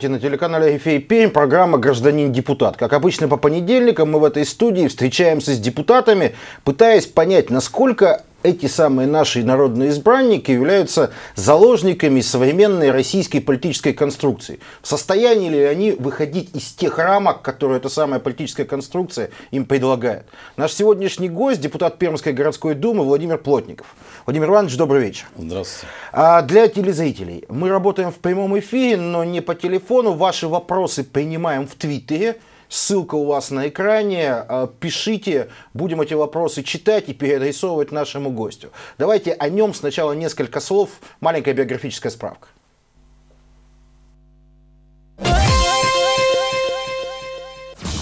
Здравствуйте, на телеканале «Эфей Пермь» программа «Гражданин депутат». Как обычно, по понедельникам мы в этой студии встречаемся с депутатами, пытаясь понять, насколько эти самые наши народные избранники являются заложниками современной российской политической конструкции. В состоянии ли они выходить из тех рамок, которые эта самая политическая конструкция им предлагает? Наш сегодняшний гость, депутат Пермской городской думы Владимир Плотников. Владимир Иванович, добрый вечер. Здравствуйте. А для телезрителей. Мы работаем в прямом эфире, но не по телефону. Ваши вопросы принимаем в Твиттере. Ссылка у вас на экране. А, пишите, будем эти вопросы читать и переадресовывать нашему гостю. Давайте о нем сначала несколько слов, маленькая биографическая справка.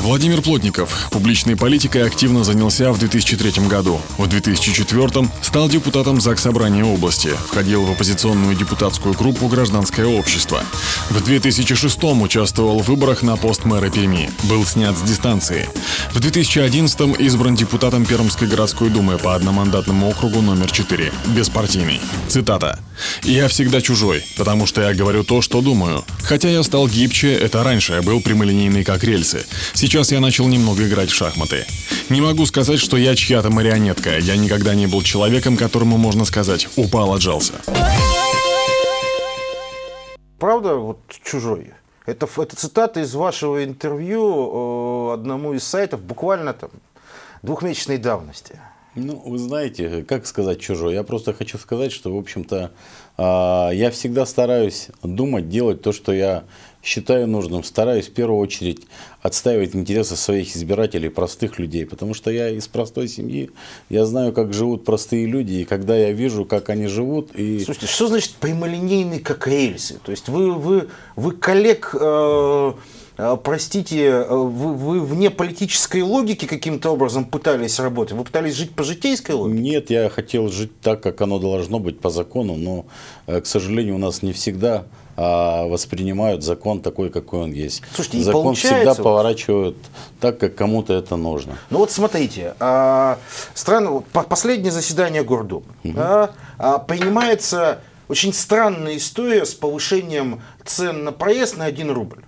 Владимир Плотников публичной политикой активно занялся в 2003 году. В 2004 стал депутатом ЗАГС Собрания области, входил в оппозиционную депутатскую группу «Гражданское общество». В 2006 участвовал в выборах на пост мэра Перми, был снят с дистанции. В 2011 избран депутатом Пермской городской думы по одномандатному округу номер 4, беспартийный. Цитата. «Я всегда чужой, потому что я говорю то, что думаю. Хотя я стал гибче, это раньше я а был прямолинейный как рельсы. Сейчас Сейчас я начал немного играть в шахматы. Не могу сказать, что я чья-то марионетка. Я никогда не был человеком, которому можно сказать «упал, отжался». Правда, вот чужой? Это, это цитата из вашего интервью э, одному из сайтов буквально там двухмесячной давности. Ну, вы знаете, как сказать чужое? Я просто хочу сказать, что, в общем-то, а, я всегда стараюсь думать, делать то, что я считаю нужным. Стараюсь в первую очередь отстаивать интересы своих избирателей, простых людей, потому что я из простой семьи, я знаю, как живут простые люди, и когда я вижу, как они живут... И... Слушайте, что значит прямолинейный, как рельсы? То есть вы, вы, вы коллег... Э а, простите, э, вы, вы вне политической логики каким-то образом пытались работать? Вы пытались жить по житейской логике? Нет, я хотел жить так, как оно должно быть по закону, но, э, к сожалению, у нас не всегда а, воспринимают закон такой, какой он есть. Слушайте, закон всегда поворачивают так, как кому-то это нужно. Ну вот смотрите, а, стран, последнее заседание Гордума угу. да, а, принимается очень странная история с повышением цен на проезд на 1 рубль.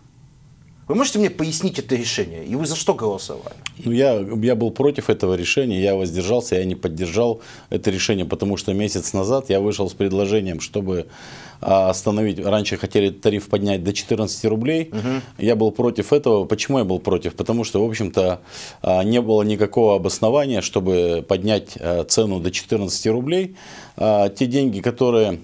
Вы можете мне пояснить это решение? И вы за что голосовали? Ну, я, я был против этого решения, я воздержался, я не поддержал это решение, потому что месяц назад я вышел с предложением, чтобы а, остановить. Раньше хотели тариф поднять до 14 рублей. Угу. Я был против этого. Почему я был против? Потому что, в общем-то, а, не было никакого обоснования, чтобы поднять а, цену до 14 рублей. Те деньги, которые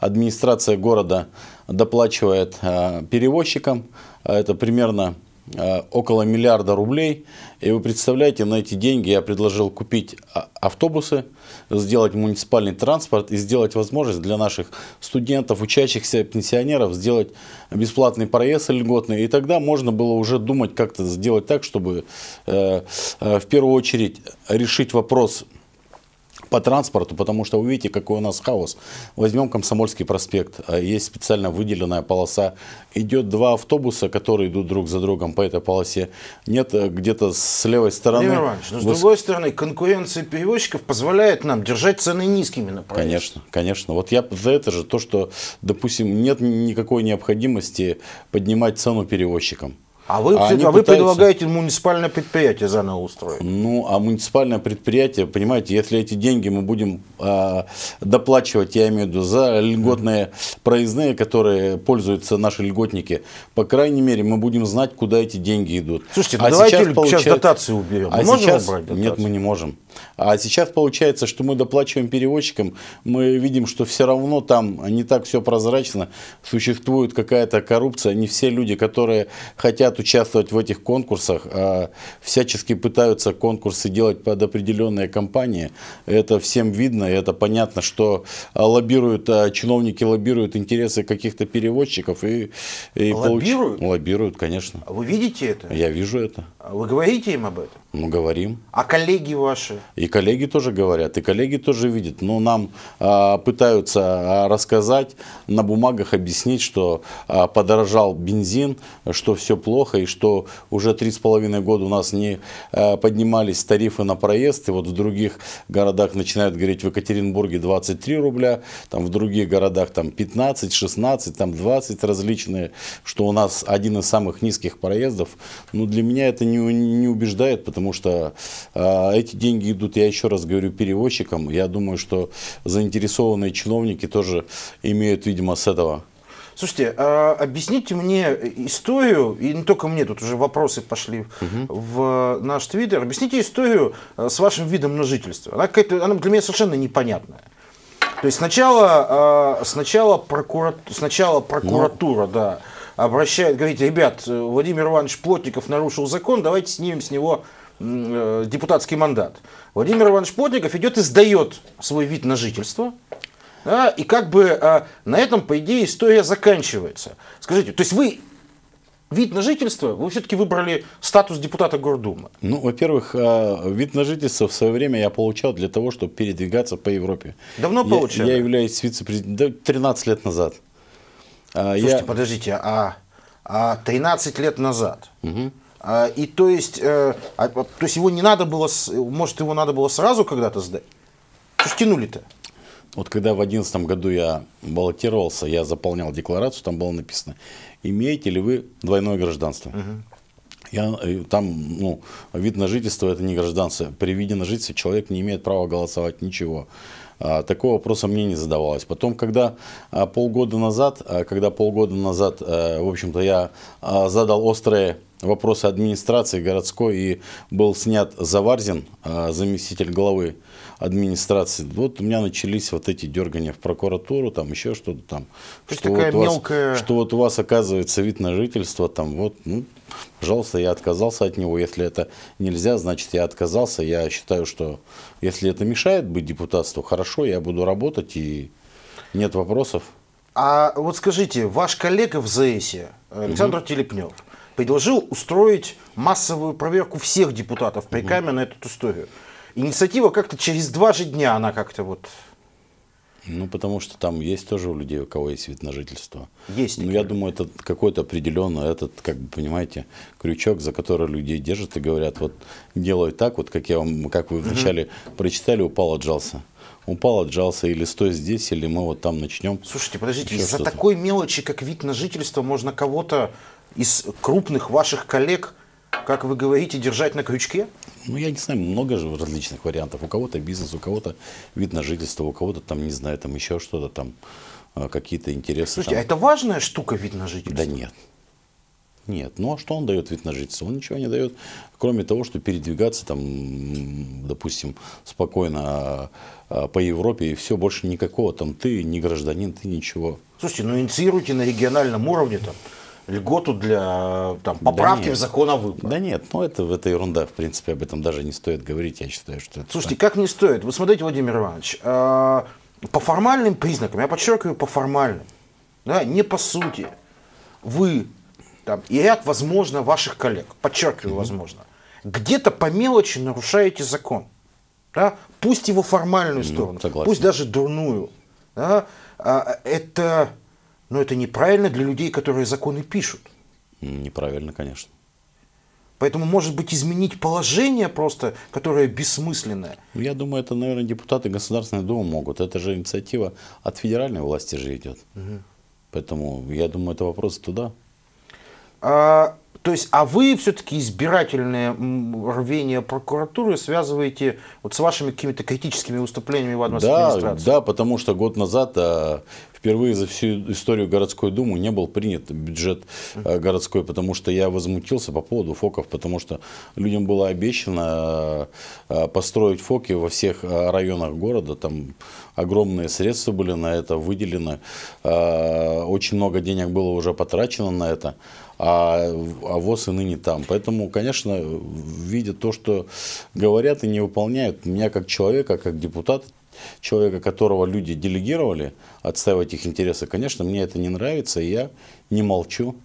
администрация города доплачивает перевозчикам, а это примерно а, около миллиарда рублей. И вы представляете, на эти деньги я предложил купить а, автобусы, сделать муниципальный транспорт и сделать возможность для наших студентов, учащихся, пенсионеров сделать бесплатный проезд льготный. И тогда можно было уже думать, как-то сделать так, чтобы э, э, в первую очередь решить вопрос по транспорту, потому что вы видите, какой у нас хаос. Возьмем Комсомольский проспект, э, есть специально выделенная полоса, идет два автобуса, которые идут друг за другом по этой полосе, нет э, где-то с левой стороны. Владимир Иванович, но ну, с вы... другой стороны, конкуренция перевозчиков позволяет нам держать цены низкими на проезд. Конечно, конечно. Вот я за это же, то, что, допустим, нет никакой необходимости поднимать цену перевозчикам. А вы, а, а вы пытаются... предлагаете муниципальное предприятие заново устроить? Ну, а муниципальное предприятие, понимаете, если эти деньги мы будем э, доплачивать, я имею в виду, за льготные mm-hmm. проездные, которые пользуются наши льготники, по крайней мере, мы будем знать, куда эти деньги идут. Слушайте, а ну давайте сейчас, получается... сейчас дотации уберем. А мы можем сейчас... убрать дотации? Нет, мы не можем. А сейчас получается, что мы доплачиваем переводчикам, мы видим, что все равно там не так все прозрачно, существует какая-то коррупция, не все люди, которые хотят хотят участвовать в этих конкурсах, а всячески пытаются конкурсы делать под определенные компании. Это всем видно, и это понятно, что а, лоббируют, а, чиновники лоббируют интересы каких-то переводчиков. И, и лоббируют? Получ... Лоббируют, конечно. А вы видите это? Я вижу это. Вы говорите им об этом? Ну, говорим. А коллеги ваши? И коллеги тоже говорят, и коллеги тоже видят. Но ну, нам а, пытаются а, рассказать, на бумагах объяснить, что а, подорожал бензин, что все плохо, и что уже три с половиной года у нас не а, поднимались тарифы на проезд. И вот в других городах начинают говорить, в Екатеринбурге 23 рубля, там в других городах там 15, 16, там 20 различные, что у нас один из самых низких проездов. Но ну, для меня это не, не убеждает, потому потому что э, эти деньги идут, я еще раз говорю, перевозчикам. Я думаю, что заинтересованные чиновники тоже имеют, видимо, с этого Слушайте, а объясните мне историю, и не только мне, тут уже вопросы пошли угу. в наш твиттер. Объясните историю а, с вашим видом на жительство. Она, какая-то, она для меня совершенно непонятная. То есть сначала, а, сначала, прокурат, сначала прокуратура, ну. да, обращает, говорит, ребят, Владимир Иванович Плотников нарушил закон, давайте снимем с него Э, депутатский мандат, Владимир Иванович Плотников идет и сдает свой вид на жительство. Да, и как бы а, на этом, по идее, история заканчивается. Скажите, то есть вы вид на жительство, вы все-таки выбрали статус депутата Гордумы. Ну, во-первых, а, вид на жительство в свое время я получал для того, чтобы передвигаться по Европе. Давно я, Я являюсь вице-президентом 13 лет назад. А, Слушайте, я... подождите, а, а 13 лет назад угу. А, и то есть, э, а, то есть его не надо было, может его надо было сразу когда-то сдать? Что ж тянули-то? Вот когда в 2011 году я баллотировался, я заполнял декларацию, там было написано, имеете ли вы двойное гражданство? Угу. Я, э, там, ну, вид на жительство это не гражданство. При виде на жительство человек не имеет права голосовать ничего. А, такого вопроса мне не задавалось. Потом, когда полгода назад, когда полгода назад, э, в общем-то, я задал острые вопросы администрации городской и был снят Заварзин, а, заместитель главы администрации. Вот у меня начались вот эти дергания в прокуратуру, там еще что-то там. То что, вот мелкая... вас, что вот у вас оказывается вид на жительство, там вот, ну, пожалуйста, я отказался от него. Если это нельзя, значит, я отказался. Я считаю, что если это мешает быть депутатству, хорошо, я буду работать и нет вопросов. А вот скажите, ваш коллега в ЗЭСе, Александр угу. Телепнев, предложил устроить массовую проверку всех депутатов при Каме на эту историю. Инициатива как-то через два же дня она как-то вот ну, потому что там есть тоже у людей, у кого есть вид на жительство. Есть. Ну, я думаю, это какой-то определенный, этот, как бы, понимаете, крючок, за который людей держат и говорят, вот, делай так, вот, как я вам, как вы вначале угу. прочитали, упал, отжался. Упал, отжался, или стой здесь, или мы вот там начнем. Слушайте, подождите, за такой мелочи, как вид на жительство, можно кого-то из крупных ваших коллег, как вы говорите, держать на крючке? Ну, я не знаю, много же различных вариантов. У кого-то бизнес, у кого-то вид на жительство, у кого-то там, не знаю, там еще что-то там, а, какие-то интересы. Слушайте, там. а это важная штука вид на жительство? Да нет. Нет. Ну а что он дает вид на жительство? Он ничего не дает, кроме того, что передвигаться там, допустим, спокойно а, по Европе и все, больше никакого там ты не гражданин, ты ничего. Слушайте, ну инициируйте на региональном уровне там льготу для там, поправки да в закон о выборах. Да нет, ну это, это ерунда, в принципе, об этом даже не стоит говорить, я считаю, что это... Слушайте, так. как не стоит? Вы смотрите, Владимир Иванович, э, по формальным признакам, я подчеркиваю, по формальным, да, не по сути, вы там, и ряд, возможно, ваших коллег, подчеркиваю, mm-hmm. возможно, где-то по мелочи нарушаете закон. Да? Пусть его формальную ну, сторону, ну, пусть даже дурную. Да? А, это но это неправильно для людей, которые законы пишут. Неправильно, конечно. Поэтому, может быть, изменить положение просто, которое бессмысленное. Ну, я думаю, это, наверное, депутаты Государственной Думы могут. Это же инициатива от федеральной власти же идет. Угу. Поэтому, я думаю, это вопрос туда. А то есть, а вы все-таки избирательное рвение прокуратуры связываете вот с вашими какими-то критическими выступлениями в адрес да, администрации? Да, потому что год назад а, впервые за всю историю городской думы не был принят бюджет а, городской, потому что я возмутился по поводу фоков, потому что людям было обещано а, построить фоки во всех районах города, там огромные средства были на это выделены, очень много денег было уже потрачено на это, а а ВОЗ и ныне там. Поэтому, конечно, видя то, что говорят и не выполняют, меня как человека, как депутата, человека, которого люди делегировали, отстаивать их интересы, конечно, мне это не нравится, и я не молчу.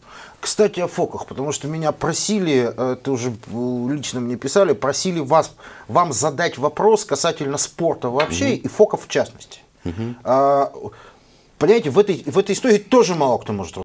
Кстати, о фоках, потому что меня просили, э, ты уже э, лично мне писали, просили вас, вам задать вопрос касательно спорта вообще угу. и фоков в частности. Угу. А, понимаете, в этой, в этой истории тоже мало кто может